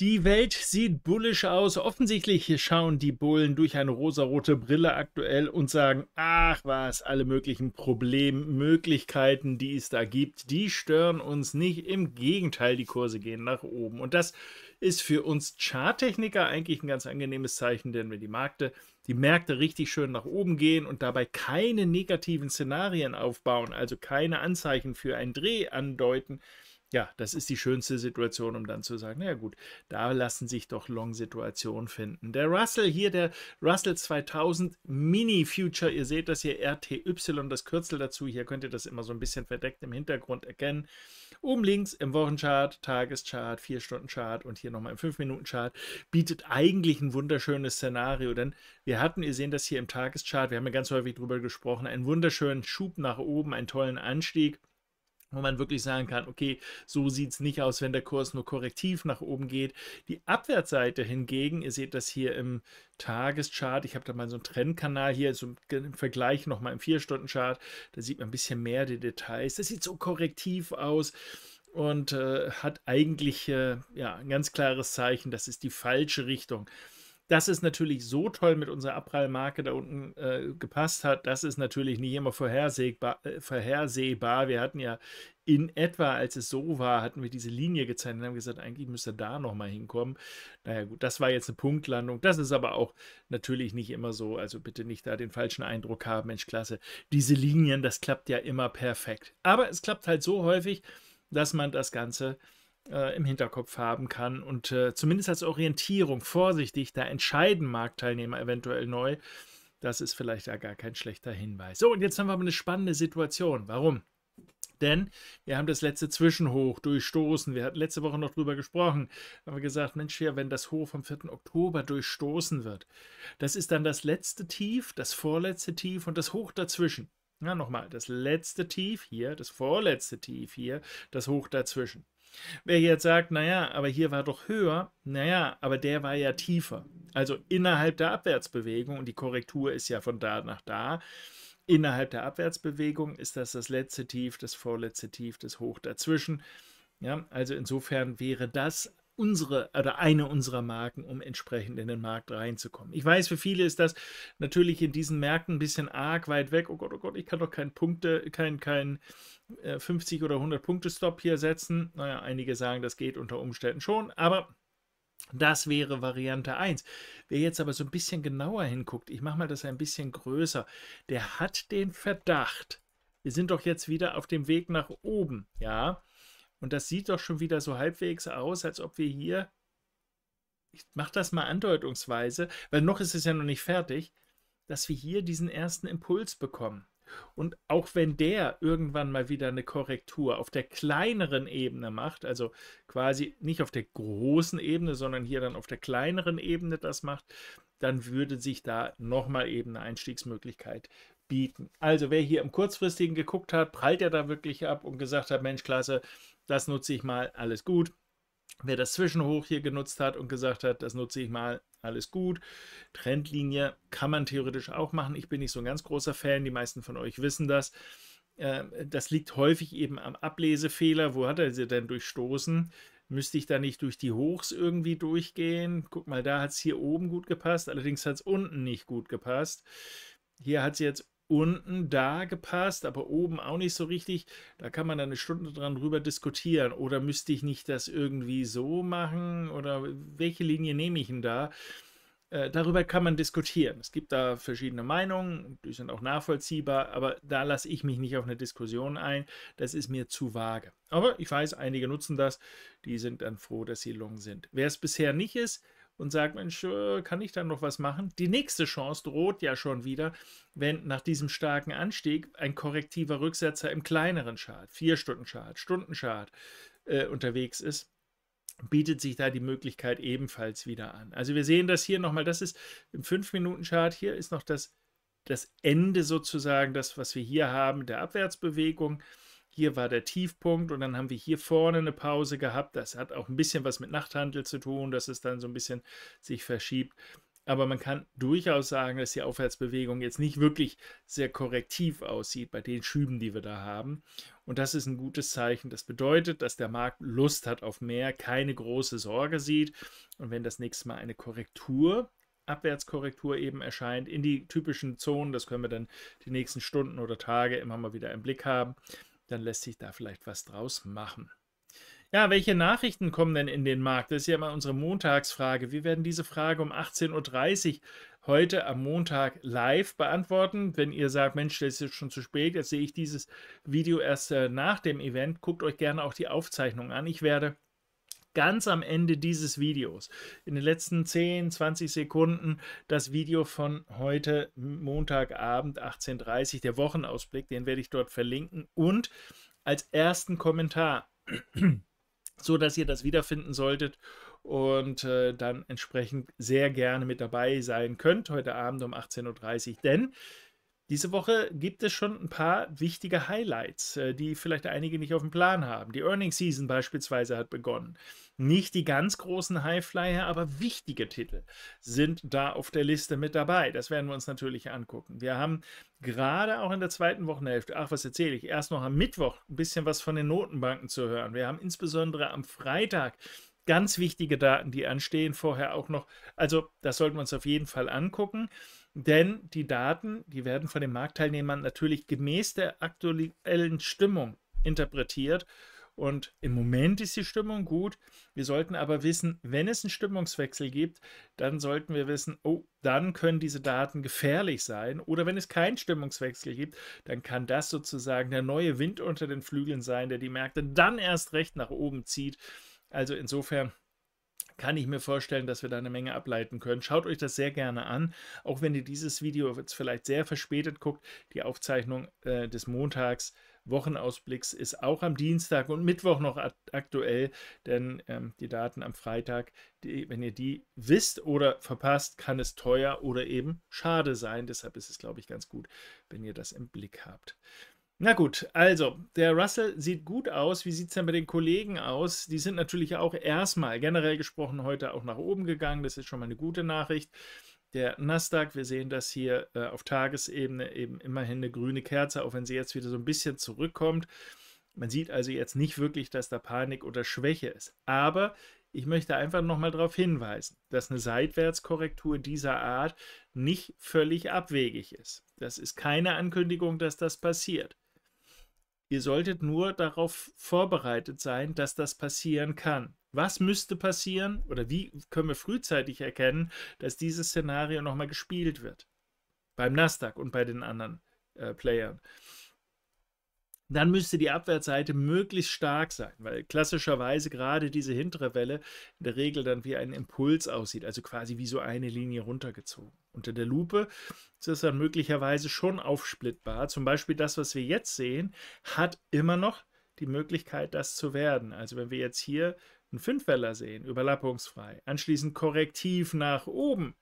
Die Welt sieht bullisch aus. Offensichtlich schauen die Bullen durch eine rosarote Brille aktuell und sagen, ach was, alle möglichen Problemmöglichkeiten, die es da gibt, die stören uns nicht. Im Gegenteil, die Kurse gehen nach oben. Und das ist für uns Charttechniker eigentlich ein ganz angenehmes Zeichen, denn wenn die Märkte, die Märkte richtig schön nach oben gehen und dabei keine negativen Szenarien aufbauen, also keine Anzeichen für einen Dreh andeuten, ja, das ist die schönste Situation, um dann zu sagen, na gut, da lassen sich doch Long-Situationen finden. Der Russell hier, der Russell 2000 Mini Future, ihr seht das hier, RTY, das Kürzel dazu, hier könnt ihr das immer so ein bisschen verdeckt im Hintergrund erkennen. Oben links im Wochenchart, Tageschart, 4-Stunden-Chart und hier nochmal im 5-Minuten-Chart, bietet eigentlich ein wunderschönes Szenario, denn wir hatten, ihr seht das hier im Tageschart, wir haben ja ganz häufig drüber gesprochen, einen wunderschönen Schub nach oben, einen tollen Anstieg wo man wirklich sagen kann, okay, so sieht es nicht aus, wenn der Kurs nur korrektiv nach oben geht. Die Abwärtsseite hingegen, ihr seht das hier im Tageschart, ich habe da mal so einen Trendkanal hier, so im Vergleich nochmal im 4-Stunden-Chart, da sieht man ein bisschen mehr die Details. Das sieht so korrektiv aus und äh, hat eigentlich äh, ja, ein ganz klares Zeichen, das ist die falsche Richtung dass es natürlich so toll mit unserer Abprallmarke da unten äh, gepasst hat, das ist natürlich nicht immer vorhersehbar, äh, vorhersehbar. Wir hatten ja in etwa, als es so war, hatten wir diese Linie gezeigt und haben gesagt, eigentlich müsste da nochmal hinkommen. Naja gut, das war jetzt eine Punktlandung. Das ist aber auch natürlich nicht immer so. Also bitte nicht da den falschen Eindruck haben, Mensch, klasse. Diese Linien, das klappt ja immer perfekt. Aber es klappt halt so häufig, dass man das Ganze äh, im Hinterkopf haben kann und äh, zumindest als Orientierung vorsichtig, da entscheiden Marktteilnehmer eventuell neu. Das ist vielleicht ja gar kein schlechter Hinweis. So, und jetzt haben wir aber eine spannende Situation. Warum? Denn wir haben das letzte Zwischenhoch durchstoßen. Wir hatten letzte Woche noch drüber gesprochen. Da haben wir gesagt, Mensch, ja, wenn das Hoch vom 4. Oktober durchstoßen wird, das ist dann das letzte Tief, das vorletzte Tief und das Hoch dazwischen. Ja, nochmal, das letzte Tief hier, das vorletzte Tief hier, das Hoch dazwischen. Wer jetzt sagt, naja, aber hier war doch höher, naja, aber der war ja tiefer. Also innerhalb der Abwärtsbewegung, und die Korrektur ist ja von da nach da, innerhalb der Abwärtsbewegung ist das das letzte Tief, das vorletzte Tief, das Hoch dazwischen. Ja, also insofern wäre das unsere oder eine unserer Marken, um entsprechend in den Markt reinzukommen. Ich weiß, für viele ist das natürlich in diesen Märkten ein bisschen arg weit weg. Oh Gott, oh Gott, ich kann doch keinen Punkte, keinen kein, 50 äh, oder 100 Punkte Stop hier setzen. Naja, einige sagen, das geht unter Umständen schon, aber das wäre Variante 1. Wer jetzt aber so ein bisschen genauer hinguckt, ich mache mal das ein bisschen größer, der hat den Verdacht, wir sind doch jetzt wieder auf dem Weg nach oben, ja. Und das sieht doch schon wieder so halbwegs aus, als ob wir hier, ich mache das mal andeutungsweise, weil noch ist es ja noch nicht fertig, dass wir hier diesen ersten Impuls bekommen. Und auch wenn der irgendwann mal wieder eine Korrektur auf der kleineren Ebene macht, also quasi nicht auf der großen Ebene, sondern hier dann auf der kleineren Ebene das macht, dann würde sich da nochmal eben eine Einstiegsmöglichkeit bieten. Also wer hier im kurzfristigen geguckt hat, prallt er da wirklich ab und gesagt hat, Mensch, klasse, das nutze ich mal, alles gut. Wer das Zwischenhoch hier genutzt hat und gesagt hat, das nutze ich mal, alles gut. Trendlinie kann man theoretisch auch machen. Ich bin nicht so ein ganz großer Fan, die meisten von euch wissen das. Ähm, das liegt häufig eben am Ablesefehler. Wo hat er sie denn durchstoßen? Müsste ich da nicht durch die Hochs irgendwie durchgehen? Guck mal, da hat es hier oben gut gepasst, allerdings hat es unten nicht gut gepasst. Hier hat es jetzt unten da gepasst, aber oben auch nicht so richtig. Da kann man dann eine Stunde dran drüber diskutieren. Oder müsste ich nicht das irgendwie so machen? Oder welche Linie nehme ich denn da? Äh, darüber kann man diskutieren. Es gibt da verschiedene Meinungen, die sind auch nachvollziehbar, aber da lasse ich mich nicht auf eine Diskussion ein. Das ist mir zu vage. Aber ich weiß, einige nutzen das. Die sind dann froh, dass sie long sind. Wer es bisher nicht ist, und sagt, Mensch, äh, kann ich da noch was machen? Die nächste Chance droht ja schon wieder, wenn nach diesem starken Anstieg ein korrektiver Rücksetzer im kleineren Chart, vier Stunden Chart, Stunden Chart äh, unterwegs ist bietet sich da die Möglichkeit ebenfalls wieder an. Also wir sehen das hier nochmal, das ist im 5-Minuten-Chart, hier ist noch das, das Ende sozusagen, das, was wir hier haben, der Abwärtsbewegung hier war der Tiefpunkt und dann haben wir hier vorne eine Pause gehabt. Das hat auch ein bisschen was mit Nachthandel zu tun, dass es dann so ein bisschen sich verschiebt. Aber man kann durchaus sagen, dass die Aufwärtsbewegung jetzt nicht wirklich sehr korrektiv aussieht bei den Schüben, die wir da haben. Und das ist ein gutes Zeichen. Das bedeutet, dass der Markt Lust hat auf mehr, keine große Sorge sieht. Und wenn das nächste Mal eine Korrektur Abwärtskorrektur eben erscheint in die typischen Zonen. Das können wir dann die nächsten Stunden oder Tage immer mal wieder im Blick haben dann lässt sich da vielleicht was draus machen. Ja, welche Nachrichten kommen denn in den Markt? Das ist ja mal unsere Montagsfrage. Wir werden diese Frage um 18.30 Uhr heute am Montag live beantworten. Wenn ihr sagt, Mensch, das ist jetzt schon zu spät, jetzt sehe ich dieses Video erst äh, nach dem Event, guckt euch gerne auch die Aufzeichnung an. Ich werde ganz am Ende dieses Videos, in den letzten 10, 20 Sekunden, das Video von heute Montagabend 18.30 Uhr, der Wochenausblick, den werde ich dort verlinken und als ersten Kommentar, so dass ihr das wiederfinden solltet und äh, dann entsprechend sehr gerne mit dabei sein könnt heute Abend um 18.30 Uhr, denn diese Woche gibt es schon ein paar wichtige Highlights, äh, die vielleicht einige nicht auf dem Plan haben. Die Earnings Season beispielsweise hat begonnen. Nicht die ganz großen Highflyer, aber wichtige Titel sind da auf der Liste mit dabei. Das werden wir uns natürlich angucken. Wir haben gerade auch in der zweiten Wochenhälfte, ach was erzähle ich, erst noch am Mittwoch ein bisschen was von den Notenbanken zu hören. Wir haben insbesondere am Freitag ganz wichtige Daten, die anstehen, vorher auch noch. Also das sollten wir uns auf jeden Fall angucken, denn die Daten, die werden von den Marktteilnehmern natürlich gemäß der aktuellen Stimmung interpretiert. Und im Moment ist die Stimmung gut. Wir sollten aber wissen, wenn es einen Stimmungswechsel gibt, dann sollten wir wissen, oh, dann können diese Daten gefährlich sein. Oder wenn es keinen Stimmungswechsel gibt, dann kann das sozusagen der neue Wind unter den Flügeln sein, der die Märkte dann erst recht nach oben zieht. Also insofern kann ich mir vorstellen, dass wir da eine Menge ableiten können. Schaut euch das sehr gerne an, auch wenn ihr dieses Video jetzt vielleicht sehr verspätet guckt. Die Aufzeichnung äh, des Montags Wochenausblicks ist auch am Dienstag und Mittwoch noch aktuell, denn ähm, die Daten am Freitag, die, wenn ihr die wisst oder verpasst, kann es teuer oder eben schade sein. Deshalb ist es, glaube ich, ganz gut, wenn ihr das im Blick habt. Na gut, also der Russell sieht gut aus. Wie sieht es denn bei den Kollegen aus? Die sind natürlich auch erstmal generell gesprochen heute auch nach oben gegangen. Das ist schon mal eine gute Nachricht. Der Nasdaq, wir sehen das hier äh, auf Tagesebene eben immerhin eine grüne Kerze, auch wenn sie jetzt wieder so ein bisschen zurückkommt. Man sieht also jetzt nicht wirklich, dass da Panik oder Schwäche ist. Aber ich möchte einfach nochmal darauf hinweisen, dass eine Seitwärtskorrektur dieser Art nicht völlig abwegig ist. Das ist keine Ankündigung, dass das passiert. Ihr solltet nur darauf vorbereitet sein, dass das passieren kann. Was müsste passieren oder wie können wir frühzeitig erkennen, dass dieses Szenario nochmal gespielt wird? Beim Nasdaq und bei den anderen äh, Playern dann müsste die Abwärtsseite möglichst stark sein, weil klassischerweise gerade diese hintere Welle in der Regel dann wie ein Impuls aussieht, also quasi wie so eine Linie runtergezogen. Unter der Lupe ist das dann möglicherweise schon aufsplittbar. Zum Beispiel das, was wir jetzt sehen, hat immer noch die Möglichkeit, das zu werden. Also wenn wir jetzt hier einen Fünfweller sehen, überlappungsfrei, anschließend korrektiv nach oben,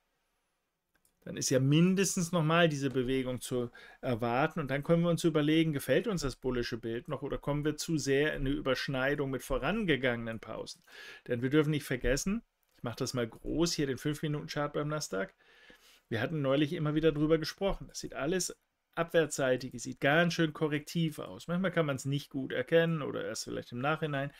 dann ist ja mindestens nochmal diese Bewegung zu erwarten. Und dann können wir uns überlegen, gefällt uns das bullische Bild noch oder kommen wir zu sehr in eine Überschneidung mit vorangegangenen Pausen. Denn wir dürfen nicht vergessen, ich mache das mal groß hier, den 5-Minuten-Chart beim Nasdaq. Wir hatten neulich immer wieder drüber gesprochen. Das sieht alles abwärtsseitig, sieht ganz schön korrektiv aus. Manchmal kann man es nicht gut erkennen oder erst vielleicht im Nachhinein.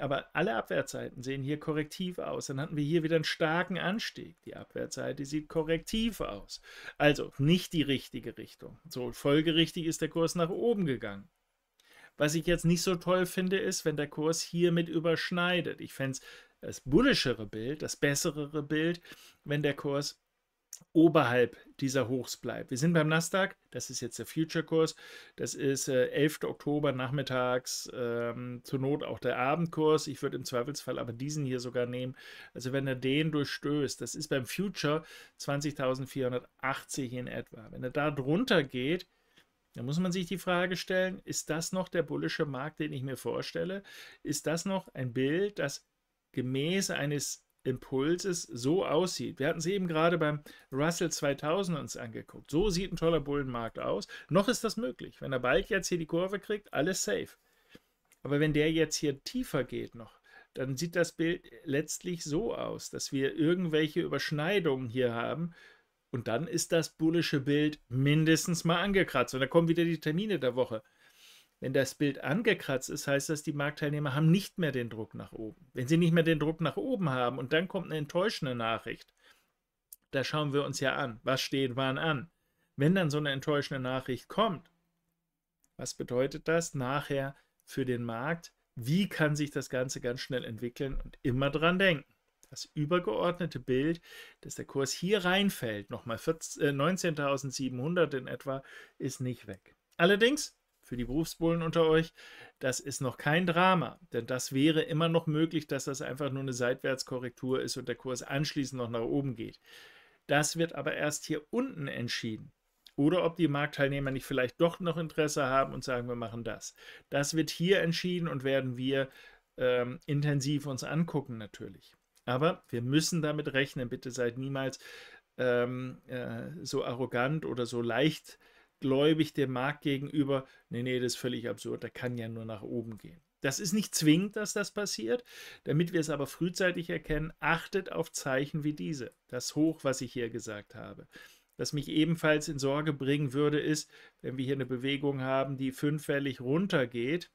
Aber alle Abwärtsseiten sehen hier korrektiv aus. Dann hatten wir hier wieder einen starken Anstieg. Die Abwärtsseite sieht korrektiv aus. Also nicht die richtige Richtung. So folgerichtig ist der Kurs nach oben gegangen. Was ich jetzt nicht so toll finde, ist, wenn der Kurs hiermit überschneidet. Ich fände es das bullischere Bild, das bessere Bild, wenn der Kurs oberhalb dieser Hochs bleibt. Wir sind beim Nasdaq, das ist jetzt der Future-Kurs, das ist äh, 11. Oktober nachmittags, ähm, zur Not auch der Abendkurs. Ich würde im Zweifelsfall aber diesen hier sogar nehmen. Also wenn er den durchstößt, das ist beim Future 20.480 in etwa. Wenn er da drunter geht, dann muss man sich die Frage stellen, ist das noch der bullische Markt, den ich mir vorstelle? Ist das noch ein Bild, das gemäß eines Impulses so aussieht. Wir hatten es eben gerade beim Russell 2000 uns angeguckt. So sieht ein toller Bullenmarkt aus. Noch ist das möglich. Wenn er bald jetzt hier die Kurve kriegt, alles safe. Aber wenn der jetzt hier tiefer geht noch, dann sieht das Bild letztlich so aus, dass wir irgendwelche Überschneidungen hier haben. Und dann ist das bullische Bild mindestens mal angekratzt. Und da kommen wieder die Termine der Woche. Wenn das Bild angekratzt ist, heißt das, die Marktteilnehmer haben nicht mehr den Druck nach oben. Wenn sie nicht mehr den Druck nach oben haben und dann kommt eine enttäuschende Nachricht, da schauen wir uns ja an, was steht wann an. Wenn dann so eine enttäuschende Nachricht kommt, was bedeutet das nachher für den Markt? Wie kann sich das Ganze ganz schnell entwickeln und immer dran denken? das übergeordnete Bild, dass der Kurs hier reinfällt, nochmal 19.700 äh, in etwa, ist nicht weg. Allerdings für die Berufsbullen unter euch, das ist noch kein Drama, denn das wäre immer noch möglich, dass das einfach nur eine Seitwärtskorrektur ist und der Kurs anschließend noch nach oben geht. Das wird aber erst hier unten entschieden. Oder ob die Marktteilnehmer nicht vielleicht doch noch Interesse haben und sagen, wir machen das. Das wird hier entschieden und werden wir ähm, intensiv uns angucken natürlich. Aber wir müssen damit rechnen. Bitte seid niemals ähm, äh, so arrogant oder so leicht gläubig dem Markt gegenüber, nee, nee, das ist völlig absurd, Da kann ja nur nach oben gehen. Das ist nicht zwingend, dass das passiert. Damit wir es aber frühzeitig erkennen, achtet auf Zeichen wie diese. Das Hoch, was ich hier gesagt habe. Was mich ebenfalls in Sorge bringen würde, ist, wenn wir hier eine Bewegung haben, die fünffällig runtergeht,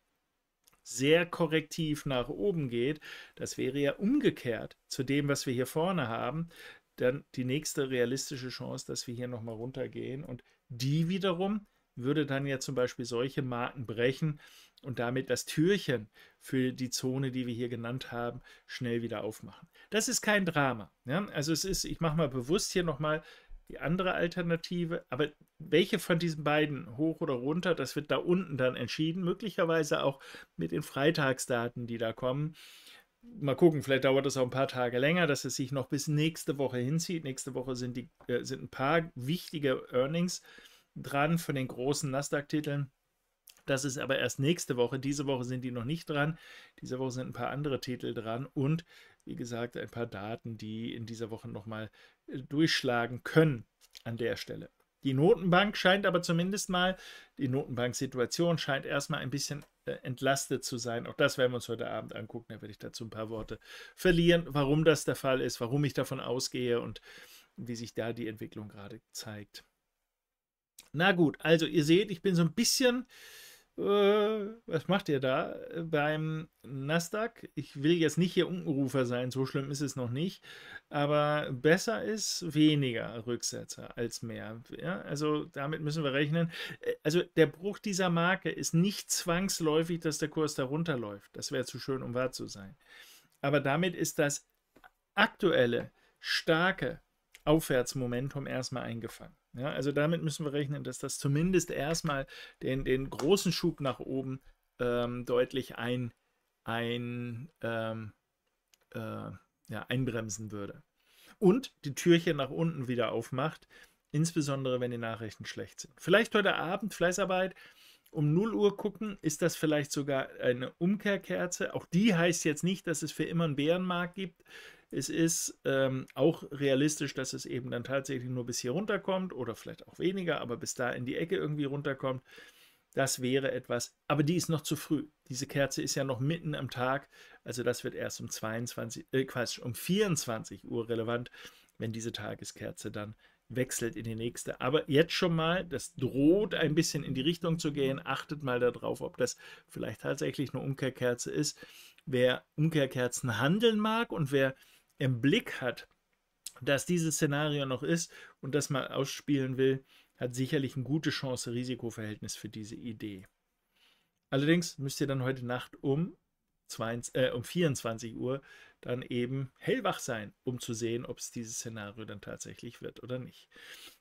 sehr korrektiv nach oben geht, das wäre ja umgekehrt zu dem, was wir hier vorne haben, dann die nächste realistische Chance, dass wir hier nochmal runtergehen und die wiederum würde dann ja zum Beispiel solche Marken brechen und damit das Türchen für die Zone, die wir hier genannt haben, schnell wieder aufmachen. Das ist kein Drama. Ja? Also es ist, ich mache mal bewusst hier nochmal die andere Alternative, aber welche von diesen beiden, hoch oder runter, das wird da unten dann entschieden, möglicherweise auch mit den Freitagsdaten, die da kommen mal gucken, vielleicht dauert das auch ein paar Tage länger, dass es sich noch bis nächste Woche hinzieht. Nächste Woche sind, die, äh, sind ein paar wichtige Earnings dran von den großen Nasdaq-Titeln. Das ist aber erst nächste Woche. Diese Woche sind die noch nicht dran. Diese Woche sind ein paar andere Titel dran und wie gesagt ein paar Daten, die in dieser Woche nochmal äh, durchschlagen können an der Stelle. Die Notenbank scheint aber zumindest mal, die Notenbank-Situation scheint erstmal ein bisschen äh, entlastet zu sein. Auch das werden wir uns heute Abend angucken. Da werde ich dazu ein paar Worte verlieren, warum das der Fall ist, warum ich davon ausgehe und wie sich da die Entwicklung gerade zeigt. Na gut, also ihr seht, ich bin so ein bisschen äh, was macht ihr da beim Nasdaq? Ich will jetzt nicht hier Unkenrufer sein, so schlimm ist es noch nicht, aber besser ist weniger Rücksetzer als mehr. Ja, also damit müssen wir rechnen. Äh, also der Bruch dieser Marke ist nicht zwangsläufig, dass der Kurs darunter läuft. Das wäre zu schön, um wahr zu sein. Aber damit ist das aktuelle starke Aufwärtsmomentum erstmal eingefangen. Ja, also damit müssen wir rechnen, dass das zumindest erstmal den, den großen Schub nach oben ähm, deutlich ein, ein, ähm, äh, ja, einbremsen würde. Und die Türchen nach unten wieder aufmacht, insbesondere wenn die Nachrichten schlecht sind. Vielleicht heute Abend Fleißarbeit um 0 Uhr gucken, ist das vielleicht sogar eine Umkehrkerze. Auch die heißt jetzt nicht, dass es für immer einen Bärenmarkt gibt, es ist ähm, auch realistisch, dass es eben dann tatsächlich nur bis hier runterkommt oder vielleicht auch weniger, aber bis da in die Ecke irgendwie runterkommt. Das wäre etwas, aber die ist noch zu früh. Diese Kerze ist ja noch mitten am Tag, also das wird erst um 22, äh Quatsch, um 24 Uhr relevant, wenn diese Tageskerze dann wechselt in die nächste. Aber jetzt schon mal, das droht ein bisschen in die Richtung zu gehen. Achtet mal darauf, ob das vielleicht tatsächlich eine Umkehrkerze ist. Wer Umkehrkerzen handeln mag und wer im Blick hat, dass dieses Szenario noch ist und das mal ausspielen will, hat sicherlich ein gute Chance-Risikoverhältnis für diese Idee. Allerdings müsst ihr dann heute Nacht um, 20, äh, um 24 Uhr dann eben hellwach sein, um zu sehen, ob es dieses Szenario dann tatsächlich wird oder nicht.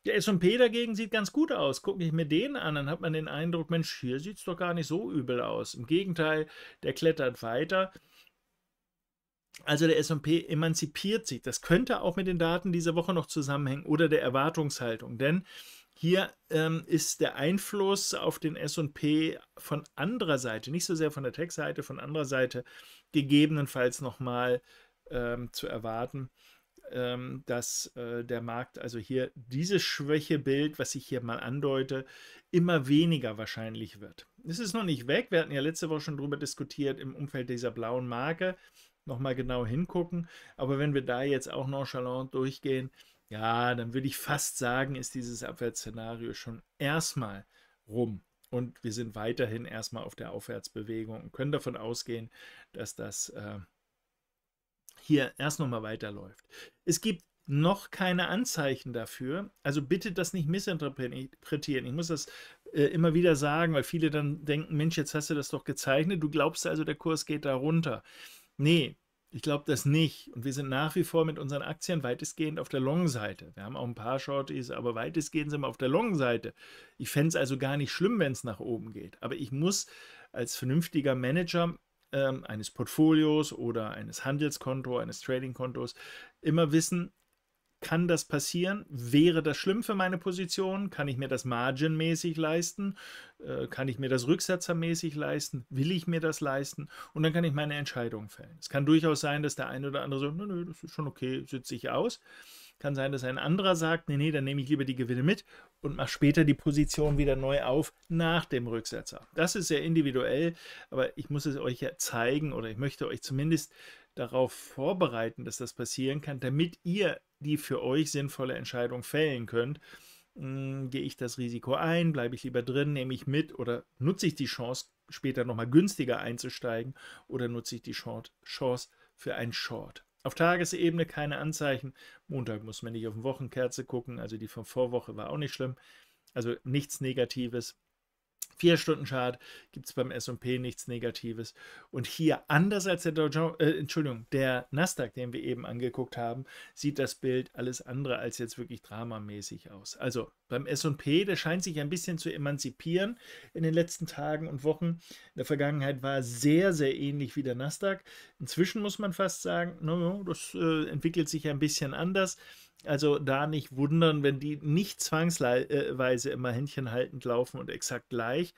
Der SP dagegen sieht ganz gut aus. Gucke ich mir den an, dann hat man den Eindruck, Mensch, hier sieht es doch gar nicht so übel aus. Im Gegenteil, der klettert weiter. Also der S&P emanzipiert sich. Das könnte auch mit den Daten dieser Woche noch zusammenhängen oder der Erwartungshaltung, denn hier ähm, ist der Einfluss auf den SP von anderer Seite, nicht so sehr von der Tech-Seite, von anderer Seite gegebenenfalls nochmal ähm, zu erwarten, ähm, dass äh, der Markt also hier dieses Schwächebild, was ich hier mal andeute, immer weniger wahrscheinlich wird. Es ist noch nicht weg. Wir hatten ja letzte Woche schon darüber diskutiert im Umfeld dieser blauen Marke nochmal genau hingucken. Aber wenn wir da jetzt auch nonchalant durchgehen, ja, dann würde ich fast sagen, ist dieses Abwärtsszenario schon erstmal rum. Und wir sind weiterhin erstmal auf der Aufwärtsbewegung und können davon ausgehen, dass das äh, hier erst nochmal weiterläuft. Es gibt noch keine Anzeichen dafür. Also bitte das nicht missinterpretieren. Ich muss das äh, immer wieder sagen, weil viele dann denken, Mensch, jetzt hast du das doch gezeichnet. Du glaubst also, der Kurs geht da runter. Nee, ich glaube das nicht. Und wir sind nach wie vor mit unseren Aktien weitestgehend auf der Long-Seite. Wir haben auch ein paar Shorties, aber weitestgehend sind wir auf der Long-Seite. Ich fände es also gar nicht schlimm, wenn es nach oben geht. Aber ich muss als vernünftiger Manager ähm, eines Portfolios oder eines Handelskonto, eines Trading-Kontos immer wissen, kann das passieren? Wäre das schlimm für meine Position? Kann ich mir das marginmäßig leisten? Äh, kann ich mir das rücksetzermäßig leisten? Will ich mir das leisten? Und dann kann ich meine Entscheidung fällen. Es kann durchaus sein, dass der eine oder andere sagt, nö, nö, das ist schon okay, sitze ich aus. Kann sein, dass ein anderer sagt, nee, nee, dann nehme ich lieber die Gewinne mit und mache später die Position wieder neu auf nach dem Rücksetzer. Das ist sehr individuell, aber ich muss es euch ja zeigen oder ich möchte euch zumindest darauf vorbereiten, dass das passieren kann, damit ihr die für euch sinnvolle Entscheidung fällen könnt. Hm, gehe ich das Risiko ein, bleibe ich lieber drin, nehme ich mit oder nutze ich die Chance, später nochmal günstiger einzusteigen oder nutze ich die Chance für ein Short? Auf Tagesebene keine Anzeichen. Montag muss man nicht auf den Wochenkerze gucken, also die von Vorwoche war auch nicht schlimm. Also nichts Negatives. Vier Stunden Chart gibt es beim S&P nichts Negatives. Und hier, anders als der Dow äh, Entschuldigung, der Nasdaq, den wir eben angeguckt haben, sieht das Bild alles andere als jetzt wirklich dramamäßig aus. Also beim S&P, der scheint sich ein bisschen zu emanzipieren in den letzten Tagen und Wochen. In der Vergangenheit war er sehr, sehr ähnlich wie der Nasdaq. Inzwischen muss man fast sagen, no, no, das äh, entwickelt sich ein bisschen anders. Also da nicht wundern, wenn die nicht zwangsweise immer händchenhaltend laufen und exakt gleich.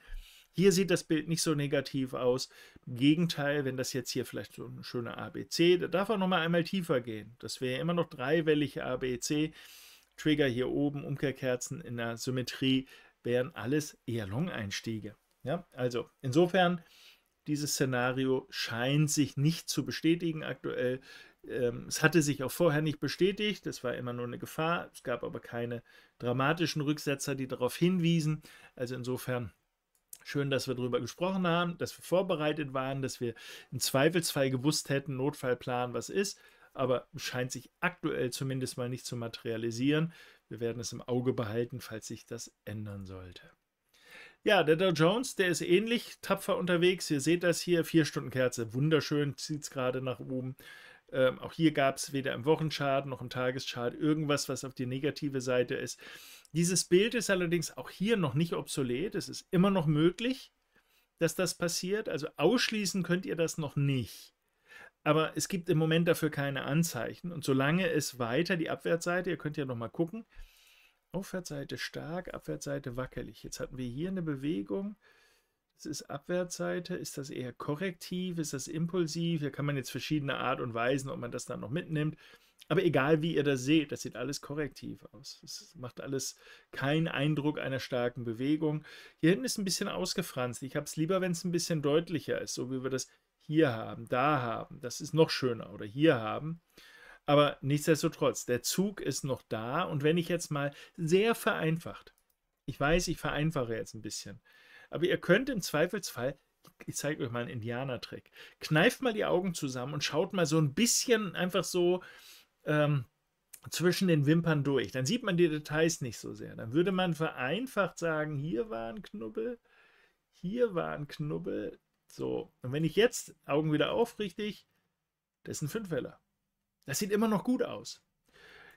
Hier sieht das Bild nicht so negativ aus. Im Gegenteil, wenn das jetzt hier vielleicht so eine schöne ABC, da darf auch nochmal einmal tiefer gehen. Das wäre immer noch dreiwellig ABC. Trigger hier oben, Umkehrkerzen in der Symmetrie wären alles eher Long-Einstiege. Ja, also insofern, dieses Szenario scheint sich nicht zu bestätigen aktuell. Ähm, es hatte sich auch vorher nicht bestätigt, es war immer nur eine Gefahr, es gab aber keine dramatischen Rücksetzer, die darauf hinwiesen. Also insofern schön, dass wir darüber gesprochen haben, dass wir vorbereitet waren, dass wir im Zweifelsfall gewusst hätten, Notfallplan, was ist, aber scheint sich aktuell zumindest mal nicht zu materialisieren. Wir werden es im Auge behalten, falls sich das ändern sollte. Ja, der Dow Jones, der ist ähnlich tapfer unterwegs. Ihr seht das hier, 4 Stunden Kerze, wunderschön, zieht es gerade nach oben. Ähm, auch hier gab es weder im Wochenchart noch im Tageschart irgendwas, was auf die negative Seite ist. Dieses Bild ist allerdings auch hier noch nicht obsolet. Es ist immer noch möglich, dass das passiert. Also ausschließen könnt ihr das noch nicht. Aber es gibt im Moment dafür keine Anzeichen. Und solange es weiter die Abwärtsseite, ihr könnt ja nochmal gucken, Aufwärtsseite stark, Abwärtsseite wackelig. Jetzt hatten wir hier eine Bewegung. Es ist Abwärtsseite, ist das eher korrektiv, ist das impulsiv? Da kann man jetzt verschiedene Art und Weisen, ob man das dann noch mitnimmt. Aber egal wie ihr das seht, das sieht alles korrektiv aus. Es macht alles keinen Eindruck einer starken Bewegung. Hier hinten ist ein bisschen ausgefranst. Ich habe es lieber, wenn es ein bisschen deutlicher ist, so wie wir das hier haben, da haben. Das ist noch schöner oder hier haben. Aber nichtsdestotrotz, der Zug ist noch da. Und wenn ich jetzt mal sehr vereinfacht, ich weiß, ich vereinfache jetzt ein bisschen, aber ihr könnt im Zweifelsfall, ich zeige euch mal einen Indianertrick, kneift mal die Augen zusammen und schaut mal so ein bisschen einfach so ähm, zwischen den Wimpern durch. Dann sieht man die Details nicht so sehr. Dann würde man vereinfacht sagen, hier war ein Knubbel, hier war ein Knubbel. So, und wenn ich jetzt Augen wieder auf, das ist ein Fünfweller. Das sieht immer noch gut aus.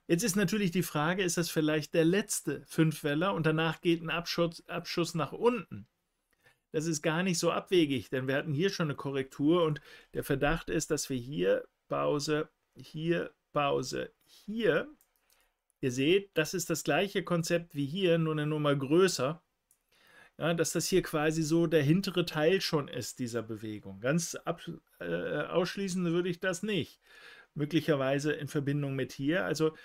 Jetzt ist natürlich die Frage, ist das vielleicht der letzte Fünfweller und danach geht ein Abschuss, Abschuss nach unten? Das ist gar nicht so abwegig, denn wir hatten hier schon eine Korrektur und der Verdacht ist, dass wir hier Pause, hier Pause, hier, ihr seht, das ist das gleiche Konzept wie hier, nur eine Nummer größer. Ja, dass das hier quasi so der hintere Teil schon ist dieser Bewegung. Ganz ab, äh, ausschließen würde ich das nicht. Möglicherweise in Verbindung mit hier. Also,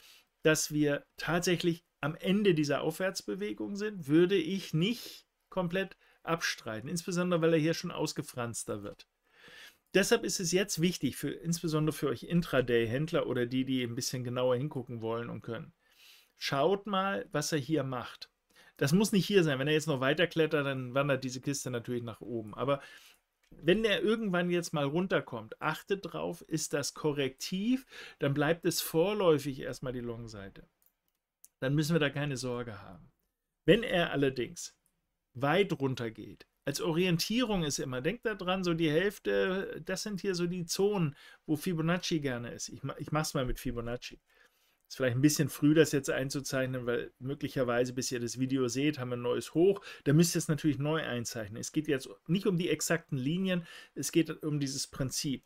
dass wir tatsächlich am Ende dieser Aufwärtsbewegung sind, würde ich nicht komplett abstreiten, insbesondere weil er hier schon ausgefranster wird. Deshalb ist es jetzt wichtig, für, insbesondere für euch Intraday-Händler oder die, die ein bisschen genauer hingucken wollen und können. Schaut mal, was er hier macht. Das muss nicht hier sein. Wenn er jetzt noch weiter klettert, dann wandert diese Kiste natürlich nach oben. Aber wenn er irgendwann jetzt mal runterkommt, achtet drauf, ist das korrektiv, dann bleibt es vorläufig erstmal die Long-Seite. Dann müssen wir da keine Sorge haben. Wenn er allerdings weit runter geht. Als Orientierung ist immer, denkt daran, so die Hälfte, das sind hier so die Zonen, wo Fibonacci gerne ist. Ich, ich es mal mit Fibonacci. Ist vielleicht ein bisschen früh, das jetzt einzuzeichnen, weil möglicherweise, bis ihr das Video seht, haben wir ein neues Hoch. Da müsst ihr es natürlich neu einzeichnen. Es geht jetzt nicht um die exakten Linien, es geht um dieses Prinzip.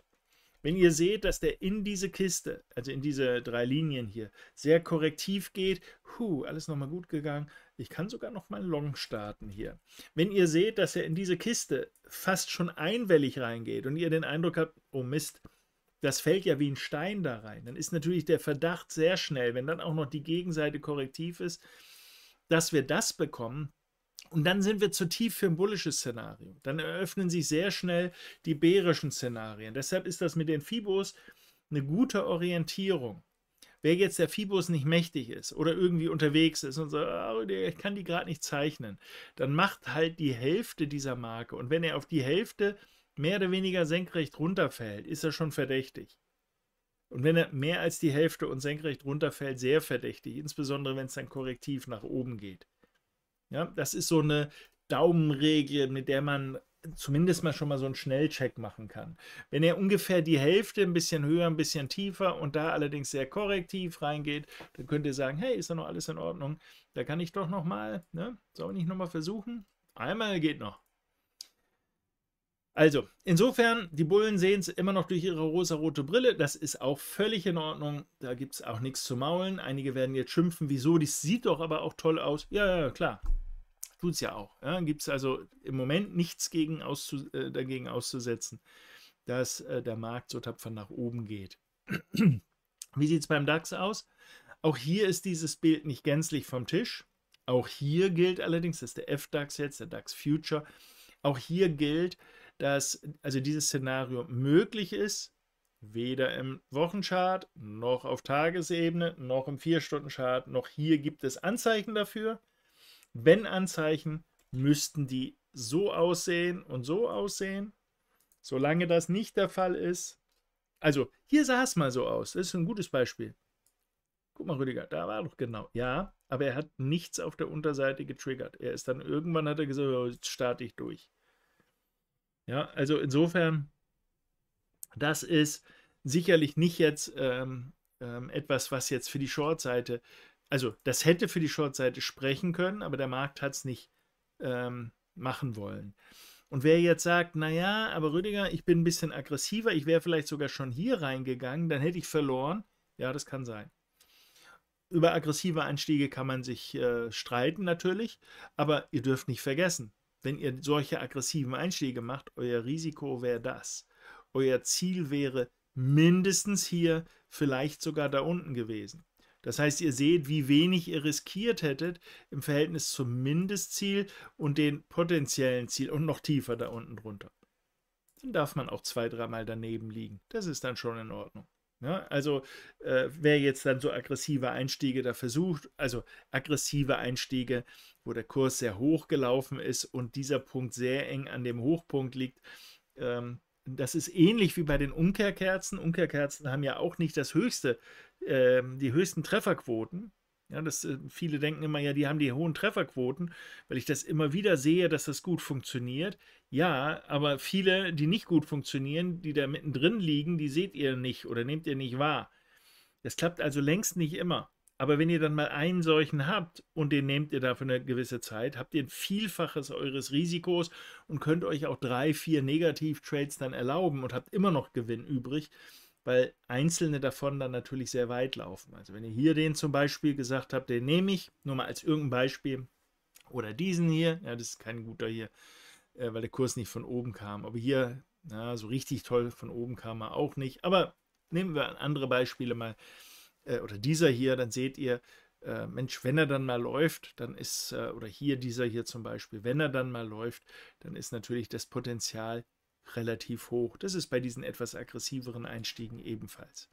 Wenn ihr seht, dass der in diese Kiste, also in diese drei Linien hier, sehr korrektiv geht, huh, alles nochmal gut gegangen, ich kann sogar noch mal Long starten hier. Wenn ihr seht, dass er in diese Kiste fast schon einwellig reingeht und ihr den Eindruck habt, oh Mist, das fällt ja wie ein Stein da rein, dann ist natürlich der Verdacht sehr schnell, wenn dann auch noch die Gegenseite korrektiv ist, dass wir das bekommen, und dann sind wir zu tief für ein bullisches Szenario. Dann eröffnen sich sehr schnell die bärischen Szenarien. Deshalb ist das mit den Fibos eine gute Orientierung. Wer jetzt der Fibos nicht mächtig ist oder irgendwie unterwegs ist und sagt, so, oh, ah, ich kann die gerade nicht zeichnen, dann macht halt die Hälfte dieser Marke. Und wenn er auf die Hälfte mehr oder weniger senkrecht runterfällt, ist er schon verdächtig. Und wenn er mehr als die Hälfte und senkrecht runterfällt, sehr verdächtig, insbesondere wenn es dann korrektiv nach oben geht. Ja, das ist so eine Daumenregel, mit der man zumindest mal schon mal so einen Schnellcheck machen kann. Wenn er ungefähr die Hälfte ein bisschen höher, ein bisschen tiefer und da allerdings sehr korrektiv reingeht, dann könnt ihr sagen, hey, ist da noch alles in Ordnung? Da kann ich doch nochmal, ne? Soll ich nochmal versuchen? Einmal geht noch. Also, insofern, die Bullen sehen es immer noch durch ihre rosa-rote Brille. Das ist auch völlig in Ordnung. Da gibt es auch nichts zu maulen. Einige werden jetzt schimpfen, wieso, das sieht doch aber auch toll aus. Ja, ja, klar. Tut es ja auch. Ja? Gibt es also im Moment nichts gegen auszu äh, dagegen auszusetzen, dass äh, der Markt so tapfer nach oben geht. Wie sieht es beim DAX aus? Auch hier ist dieses Bild nicht gänzlich vom Tisch. Auch hier gilt allerdings, dass der F-DAX jetzt, der DAX Future, auch hier gilt, dass also dieses Szenario möglich ist, weder im Wochenchart noch auf Tagesebene noch im 4-Stunden-Chart noch hier gibt es Anzeichen dafür wenn Anzeichen, müssten die so aussehen und so aussehen. Solange das nicht der Fall ist. Also, hier sah es mal so aus. Das ist ein gutes Beispiel. Guck mal, Rüdiger, da war doch genau. Ja, aber er hat nichts auf der Unterseite getriggert. Er ist dann irgendwann hat er gesagt, oh, jetzt starte ich durch. Ja, also insofern, das ist sicherlich nicht jetzt ähm, ähm, etwas, was jetzt für die Short-Seite also das hätte für die Short-Seite sprechen können, aber der Markt hat es nicht ähm, machen wollen. Und wer jetzt sagt, naja, aber Rüdiger, ich bin ein bisschen aggressiver, ich wäre vielleicht sogar schon hier reingegangen, dann hätte ich verloren. Ja, das kann sein. Über aggressive Anstiege kann man sich äh, streiten natürlich, aber ihr dürft nicht vergessen, wenn ihr solche aggressiven Einstiege macht, euer Risiko wäre das. Euer Ziel wäre mindestens hier, vielleicht sogar da unten gewesen. Das heißt, ihr seht, wie wenig ihr riskiert hättet im Verhältnis zum Mindestziel und den potenziellen Ziel und noch tiefer da unten drunter. Dann darf man auch zwei, dreimal daneben liegen. Das ist dann schon in Ordnung. Ja, ne? also äh, wer jetzt dann so aggressive Einstiege da versucht, also aggressive Einstiege, wo der Kurs sehr hoch gelaufen ist und dieser Punkt sehr eng an dem Hochpunkt liegt, ähm, das ist ähnlich wie bei den Umkehrkerzen. Umkehrkerzen haben ja auch nicht das höchste, äh, die höchsten Trefferquoten. Ja, das, äh, viele denken immer, ja, die haben die hohen Trefferquoten, weil ich das immer wieder sehe, dass das gut funktioniert. Ja, aber viele, die nicht gut funktionieren, die da mittendrin liegen, die seht ihr nicht oder nehmt ihr nicht wahr. Das klappt also längst nicht immer. Aber wenn ihr dann mal einen solchen habt und den nehmt ihr dafür eine gewisse Zeit, habt ihr ein Vielfaches eures Risikos und könnt euch auch drei, vier Negativ-Trades dann erlauben und habt immer noch Gewinn übrig, weil einzelne davon dann natürlich sehr weit laufen. Also wenn ihr hier den zum Beispiel gesagt habt, den nehme ich, nur mal als irgendein Beispiel, oder diesen hier, ja, das ist kein guter hier, äh, weil der Kurs nicht von oben kam. Aber hier, na, so richtig toll von oben kam er auch nicht. Aber nehmen wir andere Beispiele mal äh, oder dieser hier, dann seht ihr, äh, Mensch, wenn er dann mal läuft, dann ist, äh, oder hier dieser hier zum Beispiel, wenn er dann mal läuft, dann ist natürlich das Potenzial relativ hoch. Das ist bei diesen etwas aggressiveren Einstiegen ebenfalls.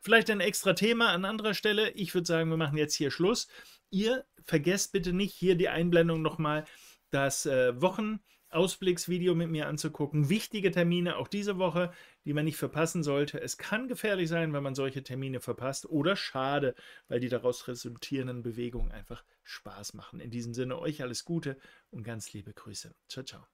Vielleicht ein extra Thema an anderer Stelle. Ich würde sagen, wir machen jetzt hier Schluss. Ihr vergesst bitte nicht hier die Einblendung nochmal, das äh, Wochen. Ausblicksvideo mit mir anzugucken. Wichtige Termine auch diese Woche, die man nicht verpassen sollte. Es kann gefährlich sein, wenn man solche Termine verpasst oder schade, weil die daraus resultierenden Bewegungen einfach Spaß machen. In diesem Sinne euch alles Gute und ganz liebe Grüße. Ciao, ciao.